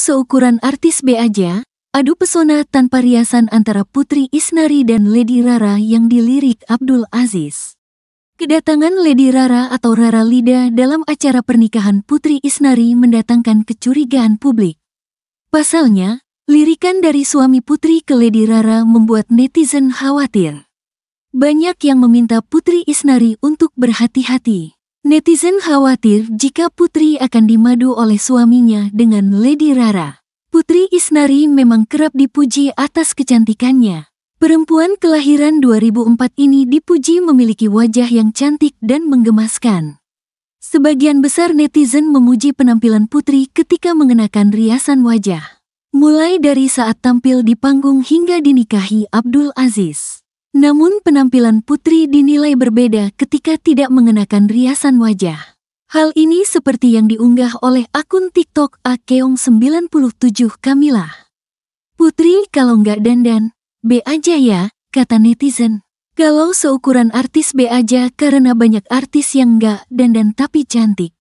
seukuran artis B aja, adu pesona tanpa riasan antara Putri Isnari dan Lady Rara yang dilirik Abdul Aziz. Kedatangan Lady Rara atau Rara Lida dalam acara pernikahan Putri Isnari mendatangkan kecurigaan publik. Pasalnya, lirikan dari suami Putri ke Lady Rara membuat netizen khawatir. Banyak yang meminta Putri Isnari untuk berhati-hati. Netizen khawatir jika Putri akan dimadu oleh suaminya dengan Lady Rara. Putri Isnari memang kerap dipuji atas kecantikannya. Perempuan kelahiran 2004 ini dipuji memiliki wajah yang cantik dan menggemaskan. Sebagian besar netizen memuji penampilan Putri ketika mengenakan riasan wajah. Mulai dari saat tampil di panggung hingga dinikahi Abdul Aziz. Namun penampilan putri dinilai berbeda ketika tidak mengenakan riasan wajah. Hal ini seperti yang diunggah oleh akun TikTok Akeong97 Kamila. Putri kalau nggak dandan, B aja ya, kata netizen. Kalau seukuran artis B aja karena banyak artis yang nggak dandan tapi cantik.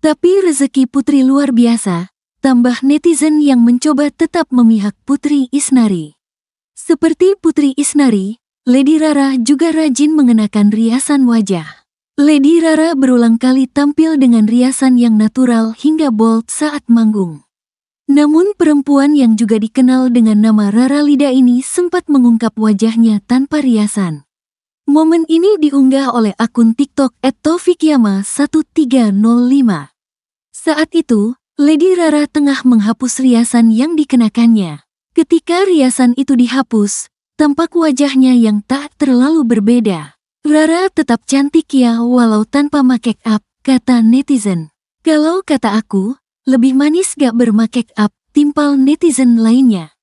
Tapi rezeki putri luar biasa, tambah netizen yang mencoba tetap memihak Putri Isnari. Seperti Putri Isnari, Lady Rara juga rajin mengenakan riasan wajah. Lady Rara berulang kali tampil dengan riasan yang natural hingga bold saat manggung. Namun perempuan yang juga dikenal dengan nama Rara Lida ini sempat mengungkap wajahnya tanpa riasan. Momen ini diunggah oleh akun TikTok @tofikiyama1305. Saat itu, Lady Rara tengah menghapus riasan yang dikenakannya. Ketika riasan itu dihapus, tampak wajahnya yang tak terlalu berbeda. Rara tetap cantik ya walau tanpa make up, kata netizen. Kalau kata aku, lebih manis gak bermake up, timpal netizen lainnya.